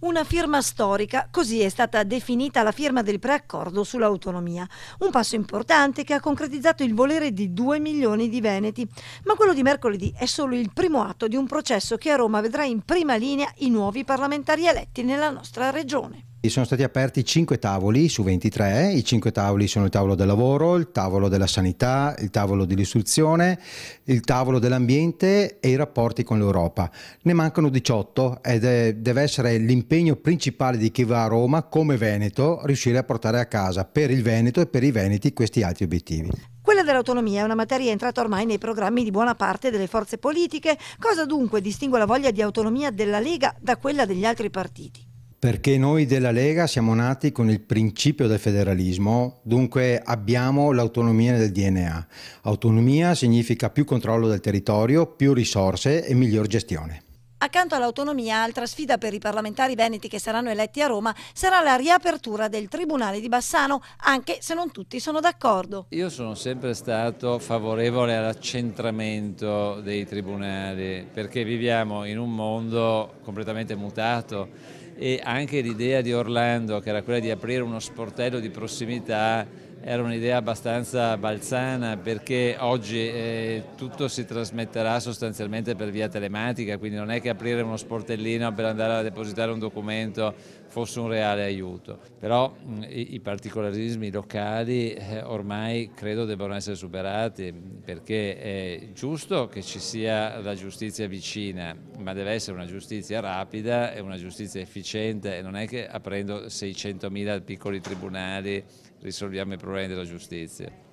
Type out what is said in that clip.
Una firma storica, così è stata definita la firma del preaccordo sull'autonomia. Un passo importante che ha concretizzato il volere di 2 milioni di veneti. Ma quello di mercoledì è solo il primo atto di un processo che a Roma vedrà in prima linea i nuovi parlamentari eletti nella nostra regione. Sono stati aperti 5 tavoli su 23, i 5 tavoli sono il tavolo del lavoro, il tavolo della sanità, il tavolo dell'istruzione, il tavolo dell'ambiente e i rapporti con l'Europa. Ne mancano 18 ed è, deve essere l'impegno principale di chi va a Roma come Veneto riuscire a portare a casa per il Veneto e per i Veneti questi altri obiettivi. Quella dell'autonomia è una materia entrata ormai nei programmi di buona parte delle forze politiche. Cosa dunque distingue la voglia di autonomia della Lega da quella degli altri partiti? Perché noi della Lega siamo nati con il principio del federalismo, dunque abbiamo l'autonomia nel DNA. Autonomia significa più controllo del territorio, più risorse e miglior gestione. Accanto all'autonomia, altra sfida per i parlamentari veneti che saranno eletti a Roma sarà la riapertura del Tribunale di Bassano, anche se non tutti sono d'accordo. Io sono sempre stato favorevole all'accentramento dei tribunali, perché viviamo in un mondo completamente mutato e anche l'idea di Orlando, che era quella di aprire uno sportello di prossimità era un'idea abbastanza balzana perché oggi eh, tutto si trasmetterà sostanzialmente per via telematica, quindi non è che aprire uno sportellino per andare a depositare un documento fosse un reale aiuto, però mh, mm, i, i, particolarismi locali eh, ormai credo debbano essere superati perché è giusto che ci sia la giustizia vicina ma deve essere una giustizia rapida e una giustizia efficiente e non è che aprendo 600.000 piccoli tribunali risolviamo i problemi della giustizia.